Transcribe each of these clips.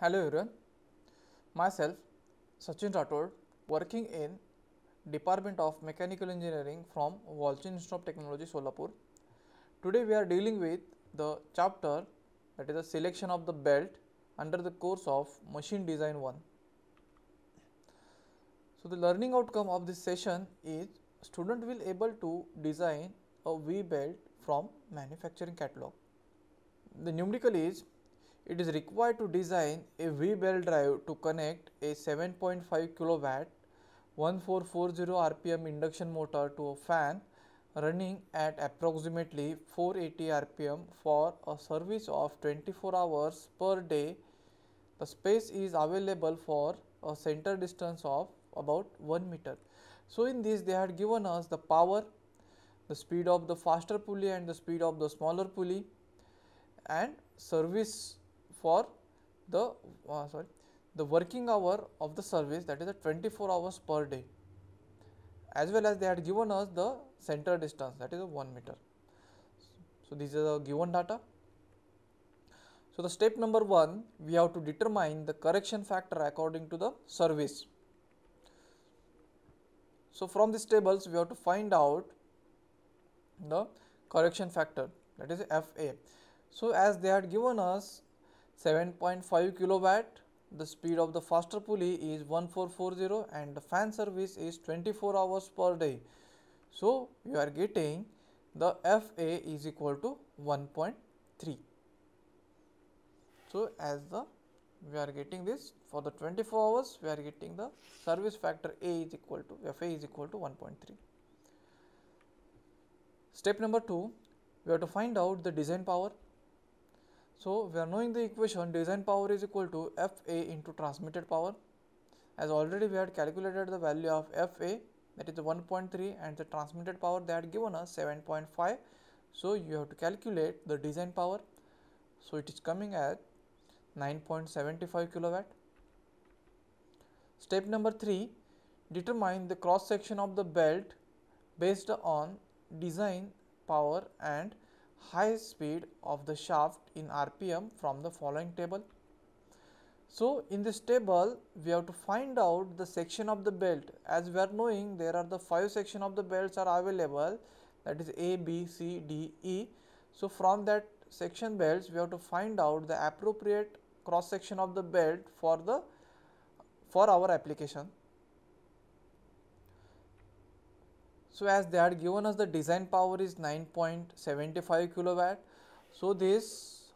Hello everyone, myself Sachin Rathod working in Department of Mechanical Engineering from Walchin Institute of Technology Solapur. Today we are dealing with the chapter that is the selection of the belt under the course of Machine Design 1. So the learning outcome of this session is student will able to design a V belt from manufacturing catalog. The numerical is it is required to design a V-bell drive to connect a 7.5 kilowatt 1440 rpm induction motor to a fan running at approximately 480 rpm for a service of 24 hours per day. The space is available for a center distance of about 1 meter. So, in this they had given us the power, the speed of the faster pulley and the speed of the smaller pulley and service for the uh, sorry the working hour of the service that is a 24 hours per day as well as they had given us the center distance that is 1 meter. So, these are the given data. So, the step number 1 we have to determine the correction factor according to the service. So, from these tables we have to find out the correction factor that is FA. So, as they had given us 7.5 kilowatt the speed of the faster pulley is 1440 and the fan service is 24 hours per day so you are getting the fa is equal to 1.3 so as the we are getting this for the 24 hours we are getting the service factor a is equal to fa is equal to 1.3 step number 2 we have to find out the design power so we are knowing the equation design power is equal to FA into transmitted power. As already we had calculated the value of FA that is 1.3 and the transmitted power they had given us 7.5. So you have to calculate the design power. So it is coming at 9.75 kilowatt. Step number 3 determine the cross section of the belt based on design power and High speed of the shaft in RPM from the following table. So, in this table we have to find out the section of the belt as we are knowing there are the 5 section of the belts are available that is A, B, C, D, E. So, from that section belts we have to find out the appropriate cross section of the belt for the for our application. So, as they had given us the design power is 9.75 kilowatt. So, this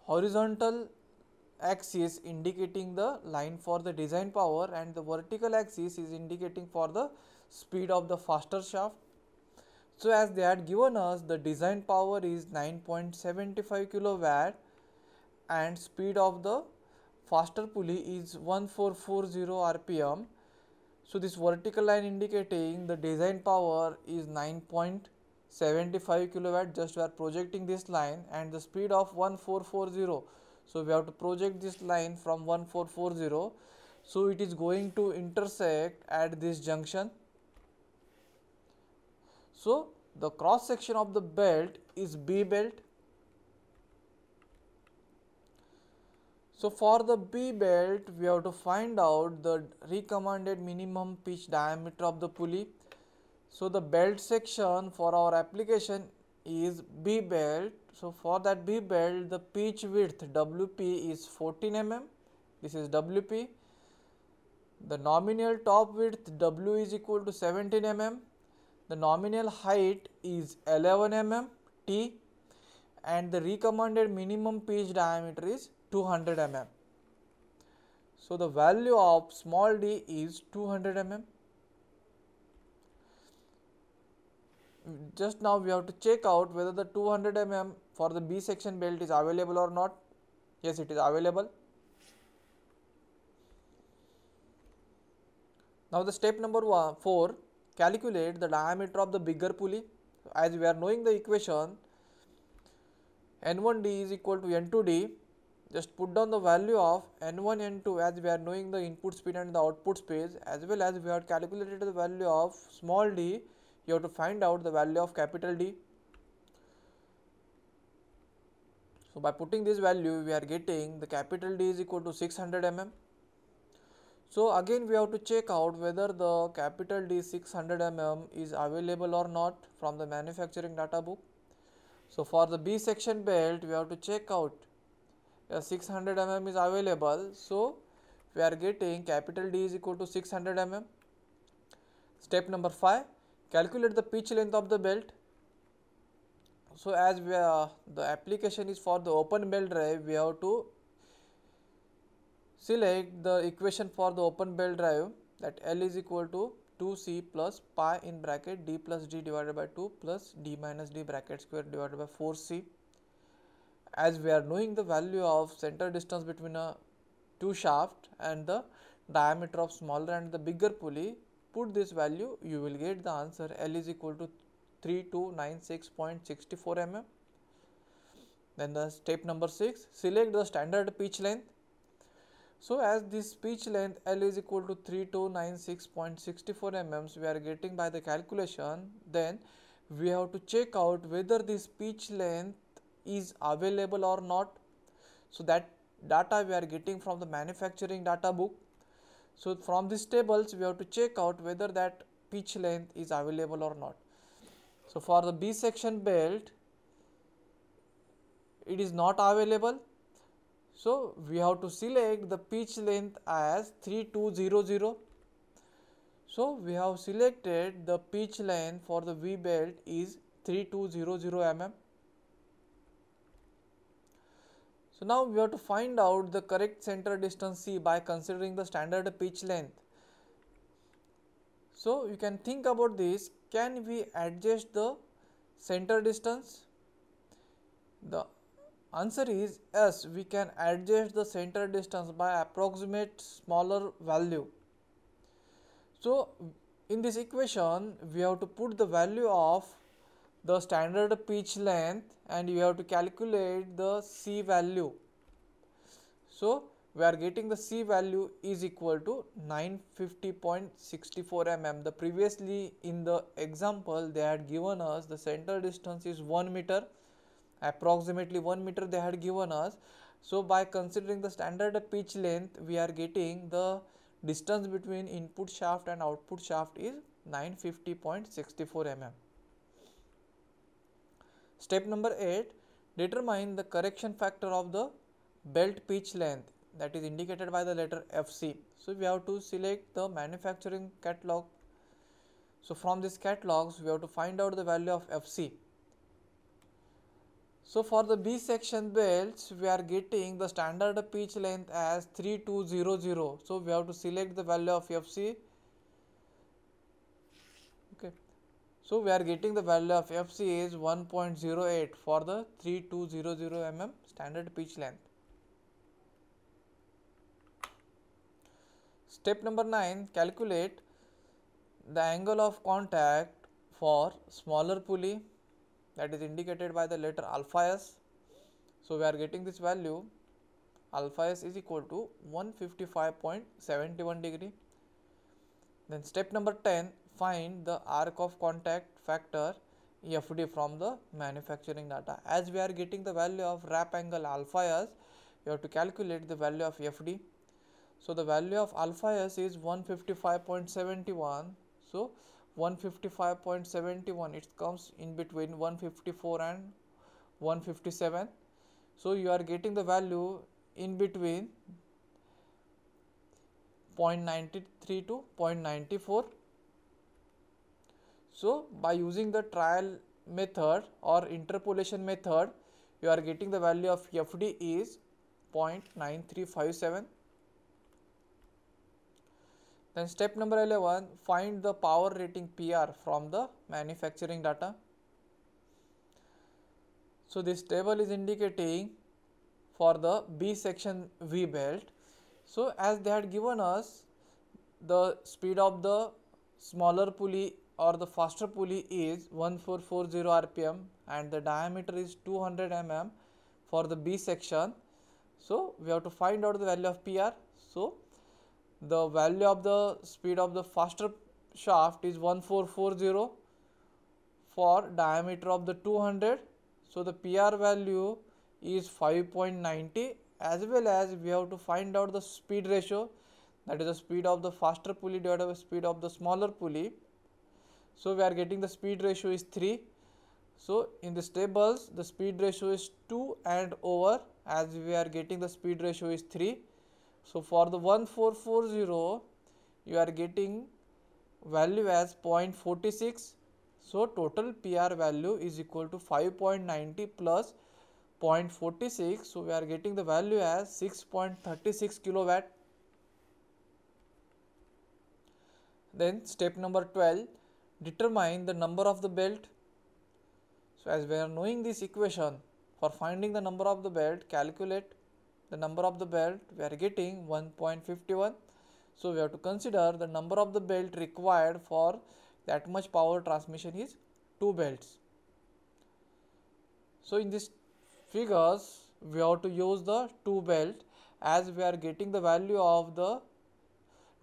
horizontal axis indicating the line for the design power and the vertical axis is indicating for the speed of the faster shaft. So, as they had given us the design power is 9.75 kilowatt and speed of the faster pulley is 1440 rpm so this vertical line indicating the design power is 9.75 kilowatt just we are projecting this line and the speed of 1440. So we have to project this line from 1440. So it is going to intersect at this junction. So the cross section of the belt is B belt So for the B belt, we have to find out the recommended minimum pitch diameter of the pulley. So the belt section for our application is B belt. So for that B belt, the pitch width WP is 14 mm. This is WP. The nominal top width W is equal to 17 mm. The nominal height is 11 mm T and the recommended minimum pitch diameter is 200 mm. So, the value of small d is 200 mm. Just now we have to check out whether the 200 mm for the B section belt is available or not. Yes, it is available. Now, the step number one, 4 calculate the diameter of the bigger pulley. As we are knowing the equation, N1D is equal to N2D just put down the value of n1 n2 as we are knowing the input speed and the output space as well as we have calculated the value of small d you have to find out the value of capital D. So, by putting this value we are getting the capital D is equal to 600 mm. So, again we have to check out whether the capital D 600 mm is available or not from the manufacturing data book. So, for the B section belt we have to check out yeah, 600 mm is available so we are getting capital D is equal to 600 mm step number 5 calculate the pitch length of the belt so as we are, uh, the application is for the open belt drive we have to select the equation for the open belt drive that L is equal to 2c plus pi in bracket d plus d divided by 2 plus d minus d bracket square divided by 4c as we are knowing the value of center distance between a two shaft and the diameter of smaller and the bigger pulley put this value you will get the answer L is equal to 3296.64 mm. Then the step number 6 select the standard pitch length. So as this pitch length L is equal to 3296.64 mm we are getting by the calculation then we have to check out whether this pitch length is available or not so that data we are getting from the manufacturing data book so from these tables we have to check out whether that pitch length is available or not so for the b section belt it is not available so we have to select the pitch length as 3200 so we have selected the pitch length for the V belt is 3200 mm. So now we have to find out the correct center distance C by considering the standard pitch length. So you can think about this, can we adjust the center distance? The answer is yes, we can adjust the center distance by approximate smaller value. So in this equation, we have to put the value of the standard pitch length and you have to calculate the C value. So we are getting the C value is equal to 950.64 mm. The previously in the example they had given us the center distance is 1 meter approximately 1 meter they had given us. So by considering the standard pitch length we are getting the distance between input shaft and output shaft is 950.64 mm. Step number 8 determine the correction factor of the belt pitch length that is indicated by the letter FC. So we have to select the manufacturing catalog. So from these catalogs we have to find out the value of FC. So for the B section belts we are getting the standard pitch length as 3200. So we have to select the value of FC So we are getting the value of FC is 1.08 for the 3200 mm standard pitch length. Step number 9 calculate the angle of contact for smaller pulley that is indicated by the letter alpha s. So we are getting this value alpha s is equal to 155.71 degree. Then step number 10 find the arc of contact factor FD from the manufacturing data. As we are getting the value of wrap angle alpha s, you have to calculate the value of FD. So the value of alpha s is 155.71. So 155.71 it comes in between 154 and 157. So you are getting the value in between 0.93 to 0.94 so, by using the trial method or interpolation method, you are getting the value of FD is 0.9357. Then step number 11, find the power rating PR from the manufacturing data. So this table is indicating for the B section V belt. So as they had given us the speed of the smaller pulley or the faster pulley is 1440 rpm and the diameter is 200 mm for the B section. So, we have to find out the value of PR. So, the value of the speed of the faster shaft is 1440 for diameter of the 200. So, the PR value is 5.90 as well as we have to find out the speed ratio that is the speed of the faster pulley divided by speed of the smaller pulley so, we are getting the speed ratio is 3. So, in this tables the speed ratio is 2 and over as we are getting the speed ratio is 3. So, for the 1440 you are getting value as 0.46. So, total PR value is equal to 5.90 plus 0.46. So, we are getting the value as 6.36 kilowatt. Then step number 12 determine the number of the belt. So, as we are knowing this equation for finding the number of the belt, calculate the number of the belt, we are getting 1.51. So, we have to consider the number of the belt required for that much power transmission is 2 belts. So, in this figures, we have to use the 2 belt as we are getting the value of the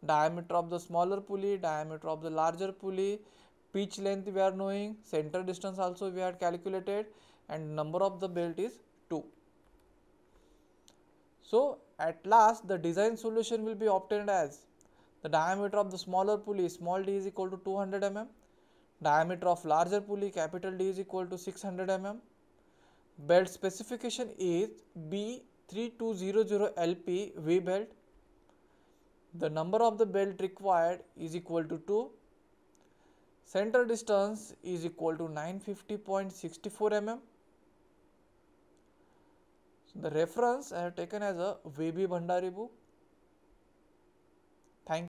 diameter of the smaller pulley, diameter of the larger pulley pitch length we are knowing center distance also we had calculated and number of the belt is 2 so at last the design solution will be obtained as the diameter of the smaller pulley small d is equal to 200 mm diameter of larger pulley capital D is equal to 600 mm. Belt specification is B3200LP V belt. The number of the belt required is equal to 2 center distance is equal to 950.64 mm so the reference I have taken as a VB Bhandari book